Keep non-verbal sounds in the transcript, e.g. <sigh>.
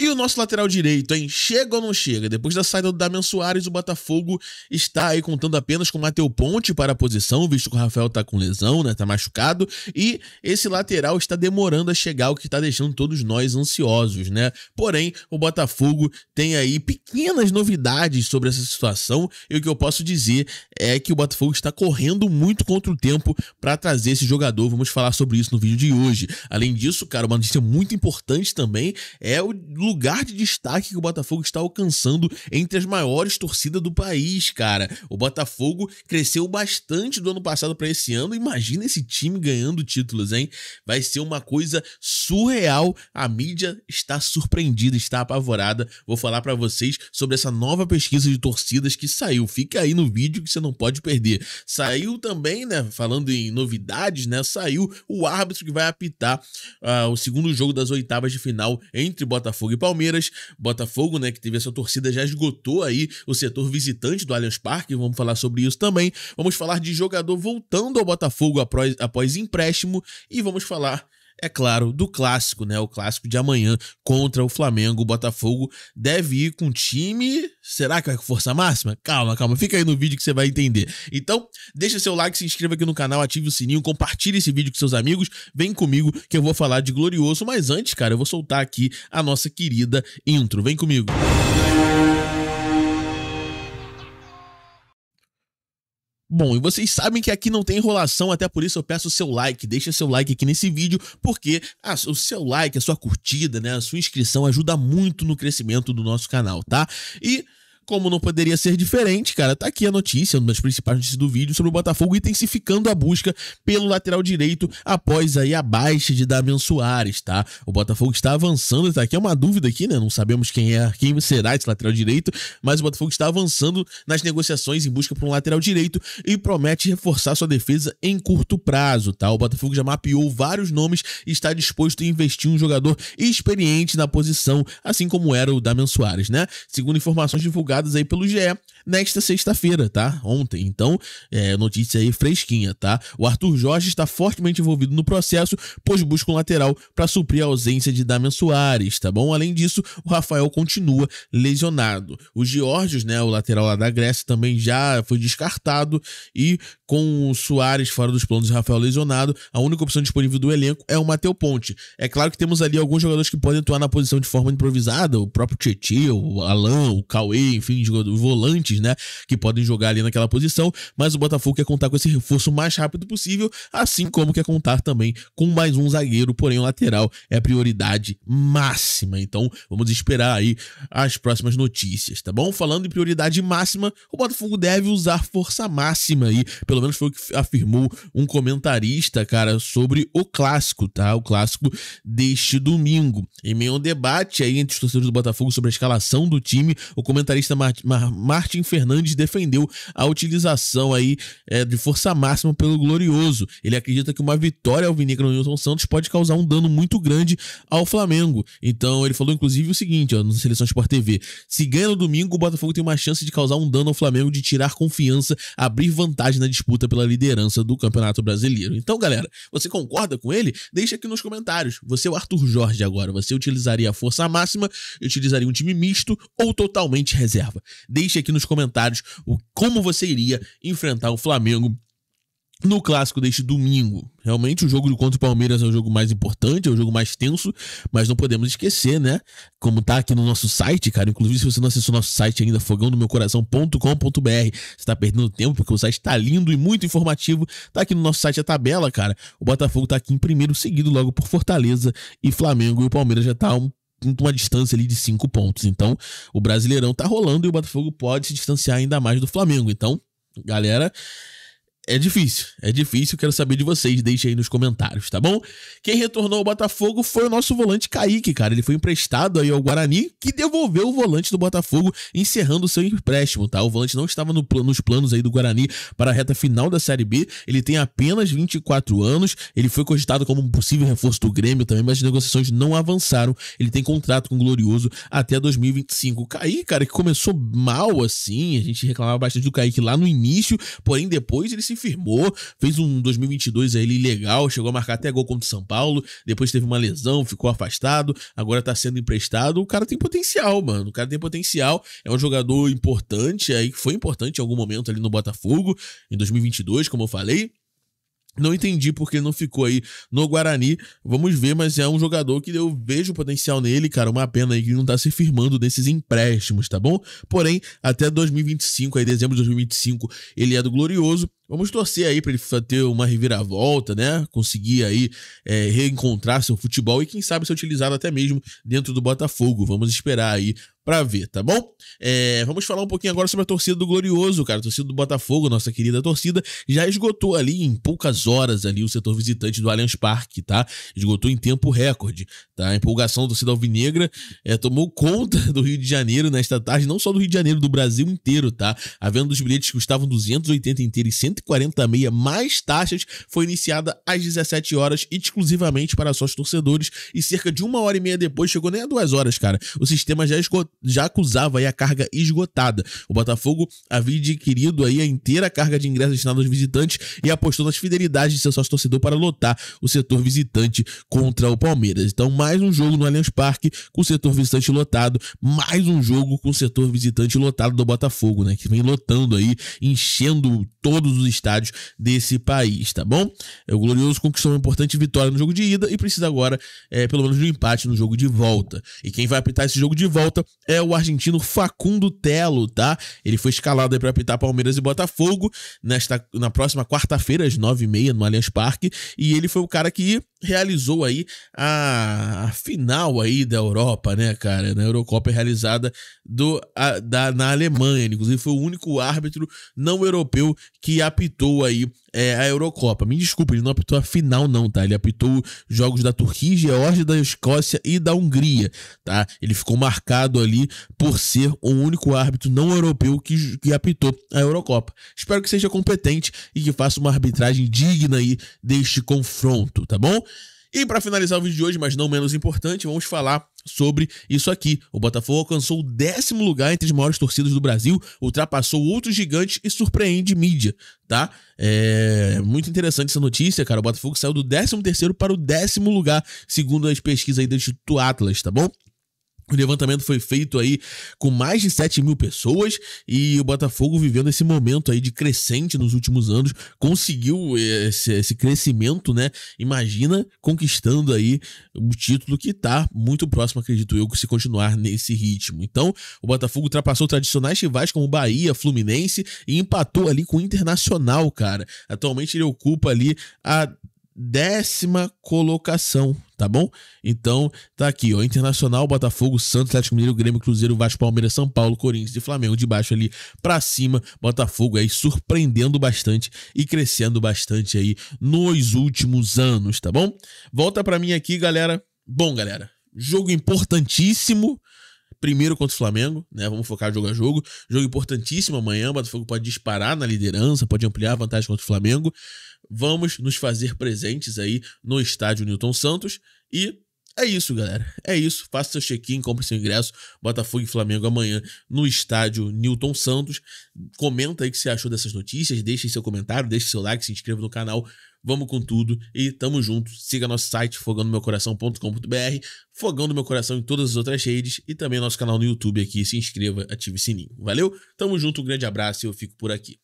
E o nosso lateral direito, hein? Chega ou não chega? Depois da saída do Damian Soares, o Botafogo está aí contando apenas com o Mateu Ponte para a posição, visto que o Rafael tá com lesão, né? Tá machucado. E esse lateral está demorando a chegar, o que está deixando todos nós ansiosos, né? Porém, o Botafogo tem aí pequenas novidades sobre essa situação. E o que eu posso dizer é que o Botafogo está correndo muito contra o tempo para trazer esse jogador. Vamos falar sobre isso no vídeo de hoje. Além disso, cara, uma notícia muito importante também é o lugar de destaque que o Botafogo está alcançando entre as maiores torcidas do país, cara. O Botafogo cresceu bastante do ano passado para esse ano. Imagina esse time ganhando títulos, hein? Vai ser uma coisa surreal. A mídia está surpreendida, está apavorada. Vou falar para vocês sobre essa nova pesquisa de torcidas que saiu. Fica aí no vídeo que você não pode perder. Saiu também, né? Falando em novidades, né? Saiu o árbitro que vai apitar uh, o segundo jogo das oitavas de final entre Botafogo e Palmeiras, Botafogo, né, que teve essa torcida, já esgotou aí o setor visitante do Allianz Parque, vamos falar sobre isso também. Vamos falar de jogador voltando ao Botafogo após, após empréstimo e vamos falar é claro, do clássico, né? O clássico de amanhã contra o Flamengo. O Botafogo deve ir com time. Será que vai com força máxima? Calma, calma, fica aí no vídeo que você vai entender. Então, deixa seu like, se inscreva aqui no canal, ative o sininho, compartilhe esse vídeo com seus amigos. Vem comigo que eu vou falar de glorioso, mas antes, cara, eu vou soltar aqui a nossa querida intro. Vem comigo. Música Bom, e vocês sabem que aqui não tem enrolação, até por isso eu peço o seu like, deixa seu like aqui nesse vídeo, porque o seu like, a sua curtida, né, a sua inscrição ajuda muito no crescimento do nosso canal, tá? E como não poderia ser diferente, cara, tá aqui a notícia, uma das principais notícias do vídeo, sobre o Botafogo intensificando a busca pelo lateral direito após aí a baixa de Damian Soares, tá? O Botafogo está avançando, tá aqui é uma dúvida aqui, né? Não sabemos quem é, quem será esse lateral direito, mas o Botafogo está avançando nas negociações em busca por um lateral direito e promete reforçar sua defesa em curto prazo, tá? O Botafogo já mapeou vários nomes e está disposto a investir um jogador experiente na posição, assim como era o Damian Soares, né? Segundo informações divulgadas divulgadas aí pelo GE nesta sexta-feira, tá? Ontem. Então, é, notícia aí fresquinha, tá? O Arthur Jorge está fortemente envolvido no processo, pois busca um lateral para suprir a ausência de Damian Soares, tá bom? Além disso, o Rafael continua lesionado. O Georgios, né, o lateral lá da Grécia, também já foi descartado e com o Soares fora dos planos e Rafael lesionado, a única opção disponível do elenco é o Mateu Ponte. É claro que temos ali alguns jogadores que podem atuar na posição de forma improvisada, o próprio Tietchan, o Alan, o Cauê, enfim, jogador volante volantes, né? Que podem jogar ali naquela posição, mas o Botafogo quer contar com esse reforço o mais rápido possível, assim como quer contar também com mais um zagueiro, porém o lateral é a prioridade máxima. Então vamos esperar aí as próximas notícias, tá bom? Falando em prioridade máxima, o Botafogo deve usar força máxima aí, pelo menos foi o que afirmou um comentarista, cara, sobre o clássico, tá? O clássico deste domingo. Em meio a um debate aí entre os torcedores do Botafogo sobre a escalação do time, o comentarista Martin Fernandes defendeu a utilização aí é, de força máxima pelo Glorioso. Ele acredita que uma vitória ao no Nilson Santos pode causar um dano muito grande ao Flamengo. Então ele falou inclusive o seguinte, ó, na Seleção Sport TV: se ganha no domingo, o Botafogo tem uma chance de causar um dano ao Flamengo, de tirar confiança, abrir vantagem na disputa pela liderança do Campeonato Brasileiro. Então, galera, você concorda com ele? Deixa aqui nos comentários. Você é o Arthur Jorge agora. Você utilizaria a força máxima, utilizaria um time misto ou totalmente reserva? Deixa aqui nos comentários comentários o, como você iria enfrentar o Flamengo no clássico deste domingo. Realmente, o jogo contra o Palmeiras é o jogo mais importante, é o jogo mais tenso, mas não podemos esquecer, né? Como tá aqui no nosso site, cara. Inclusive, se você não acessou nosso site ainda, fogão do meu coração.com.br, você tá perdendo tempo, porque o site tá lindo e muito informativo. Tá aqui no nosso site a tabela, cara. O Botafogo tá aqui em primeiro, seguido logo por Fortaleza e Flamengo. E o Palmeiras já tá um uma distância ali de cinco pontos. Então, o Brasileirão tá rolando e o Botafogo pode se distanciar ainda mais do Flamengo. Então, galera, é difícil, é difícil. Quero saber de vocês. Deixe aí nos comentários, tá bom? Quem retornou ao Botafogo foi o nosso volante Kaique, cara. Ele foi emprestado aí ao Guarani, que devolveu o volante do Botafogo, encerrando o seu empréstimo, tá? O volante não estava no, nos planos aí do Guarani para a reta final da Série B. Ele tem apenas 24 anos. Ele foi cogitado como um possível reforço do Grêmio também, mas as negociações não avançaram. Ele tem contrato com o Glorioso até 2025. O Kaique, cara, que começou mal assim. A gente reclamava bastante do Kaique lá no início, porém depois ele se se firmou, fez um 2022 aí legal, chegou a marcar até gol contra o São Paulo, depois teve uma lesão, ficou afastado, agora tá sendo emprestado. O cara tem potencial, mano. O cara tem potencial, é um jogador importante aí, foi importante em algum momento ali no Botafogo, em 2022, como eu falei. Não entendi porque não ficou aí no Guarani. Vamos ver, mas é um jogador que eu vejo potencial nele, cara. Uma pena aí que não tá se firmando desses empréstimos, tá bom? Porém, até 2025, aí dezembro de 2025, ele é do Glorioso. Vamos torcer aí para ele ter uma reviravolta, né? Conseguir aí é, reencontrar seu futebol e quem sabe ser utilizado até mesmo dentro do Botafogo. Vamos esperar aí para ver, tá bom? É, vamos falar um pouquinho agora sobre a torcida do Glorioso, cara. A torcida do Botafogo, nossa querida torcida, já esgotou ali em poucas horas ali o setor visitante do Allianz Parque, tá? Esgotou em tempo recorde, tá? A empolgação da torcida alvinegra é, tomou conta <laughs> do Rio de Janeiro nesta tarde, não só do Rio de Janeiro, do Brasil inteiro, tá? A venda dos bilhetes custavam 280 inteiros e 140,6 mais taxas foi iniciada às 17 horas exclusivamente para sócios torcedores e cerca de uma hora e meia depois, chegou nem a duas horas, cara, o sistema já, já acusava aí a carga esgotada. O Botafogo havia adquirido aí a inteira carga de ingressos destinados aos visitantes e apostou nas fidelidades de seu sócio torcedor para lotar o setor visitante contra o Palmeiras. Então, mais um jogo no Allianz Parque com o setor visitante lotado, mais um jogo com o setor visitante lotado do Botafogo, né, que vem lotando aí, enchendo todos os estádios desse país, tá bom? É, o Glorioso conquistou uma importante vitória no jogo de ida e precisa agora, é, pelo menos, de um empate no jogo de volta. E quem vai apitar esse jogo de volta é o argentino Facundo Telo, tá? Ele foi escalado para apitar Palmeiras e Botafogo nesta, na próxima quarta-feira, às nove e meia, no Allianz Parque. E ele foi o cara que realizou aí a, a, final aí da Europa, né, cara? Na Eurocopa é realizada do, a, da, na Alemanha. Inclusive, foi o único árbitro não europeu que apitou aí é, a Eurocopa. Me desculpa, ele não apitou a final, não, tá? Ele apitou jogos da Turquia, Geórgia, da Escócia e da Hungria, tá? Ele ficou marcado ali por ser o único árbitro não europeu que, que apitou a Eurocopa. Espero que seja competente e que faça uma arbitragem digna aí deste confronto, tá bom? E para finalizar o vídeo de hoje, mas não menos importante, vamos falar sobre isso aqui. O Botafogo alcançou o décimo lugar entre as maiores torcidas do Brasil, ultrapassou outros gigantes e surpreende mídia, tá? É muito interessante essa notícia, cara. O Botafogo saiu do décimo terceiro para o décimo lugar, segundo as pesquisas aí do Instituto Atlas, tá bom? O levantamento foi feito aí com mais de 7 mil pessoas e o Botafogo vivendo esse momento aí de crescente nos últimos anos, conseguiu eh, esse, esse crescimento, né? Imagina conquistando aí o um título que tá muito próximo, acredito eu, que se continuar nesse ritmo. Então, o Botafogo ultrapassou tradicionais rivais como Bahia, Fluminense e empatou ali com o Internacional, cara. Atualmente ele ocupa ali a décima colocação, tá bom? Então, tá aqui, ó, Internacional, Botafogo, Santos, Atlético Mineiro, Grêmio, Cruzeiro, Vasco, Palmeiras, São Paulo, Corinthians e Flamengo de baixo ali para cima, Botafogo aí surpreendendo bastante e crescendo bastante aí nos últimos anos, tá bom? Volta para mim aqui, galera. Bom, galera, jogo importantíssimo primeiro contra o Flamengo, né? Vamos focar jogo a jogo. Jogo importantíssimo amanhã. O Botafogo pode disparar na liderança, pode ampliar a vantagem contra o Flamengo. Vamos nos fazer presentes aí no estádio Newton Santos e é isso, galera. É isso. Faça seu check-in, compre seu ingresso. Botafogo e Flamengo amanhã no estádio Newton Santos. Comenta aí o que você achou dessas notícias. Deixe seu comentário, deixe seu like, se inscreva no canal. Vamos com tudo e tamo junto. Siga nosso site fogandomeucoração.com.br, Fogando Meu Coração em todas as outras redes e também nosso canal no YouTube aqui. Se inscreva, ative o sininho. Valeu? Tamo junto, um grande abraço e eu fico por aqui.